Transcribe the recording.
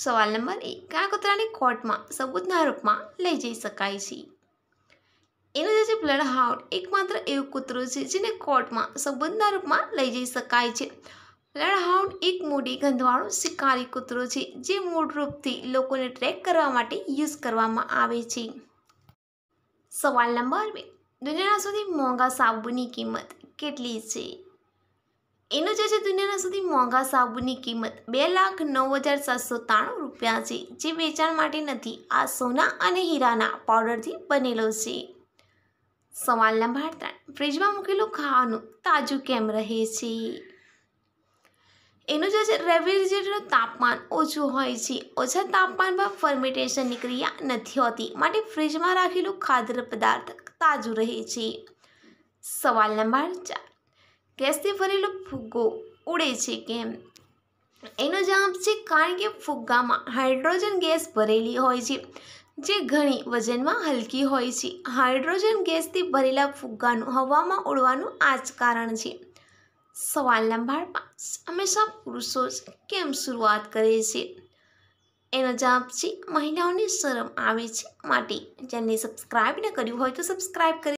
સવાલ નંબર એક કાગતરાને કોર્ટમાં સબૂતના રૂપમાં લઈ જઈ શકાય છે એનો જે છે બ્લડહાઉન્ડ એકમાત્ર એવું કૂતરું છે જેને કોર્ટમાં સબૂતના રૂપમાં લઈ જઈ શકાય છે બ્લડહાઉન્ડ એક મોડી ગંધવાળો શિકારી કૂતરો છે જે મૂળરૂપથી લોકોને ટ્રેક કરવા માટે યુઝ કરવામાં આવે છે સવાલ નંબર બે દુનિયાના સૌથી મોંઘા સાબુની કિંમત કેટલી છે એનું જે છે દુનિયાના સૌથી મોંઘા સાબુની કિંમત બે લાખ નવ હજાર સાતસો ત્રાણું રૂપિયા છે જે વેચાણ માટે નથી આ સોના અને હીરાના પાવડરથી બનેલો છે સવાલ નંબર ત્રણ ફ્રીજમાં મૂકેલું ખાવાનું તાજું કેમ રહે છે એનું જે છે રેફ્રિજરેટરનું તાપમાન ઓછું હોય છે ઓછા તાપમાનમાં ફર્મેન્ટેશનની ક્રિયા નથી હોતી માટે ફ્રીજમાં રાખેલું ખાદ્ય પદાર્થ તાજું રહે છે સવાલ નંબર ચાર ગેસથી ભરેલો ફુગ્ગો ઉડે છે કેમ એનો જવાબ છે કારણ કે ફુગ્ગામાં હાઇડ્રોજન ગેસ ભરેલી હોય છે જે ઘણી વજનમાં હલકી હોય છે હાઇડ્રોજન ગેસથી ભરેલા ફુગ્ગાનું હવામાં ઉડવાનું આ જ કારણ છે સવાલ નંબર પાંચ હંમેશા પુરુષો કેમ શરૂઆત કરે છે એનો જવાબ છે મહિલાઓને શરમ આવે છે માટે ચેનલને સબસ્ક્રાઈબ ન કર્યું હોય તો સબસ્ક્રાઈબ કરી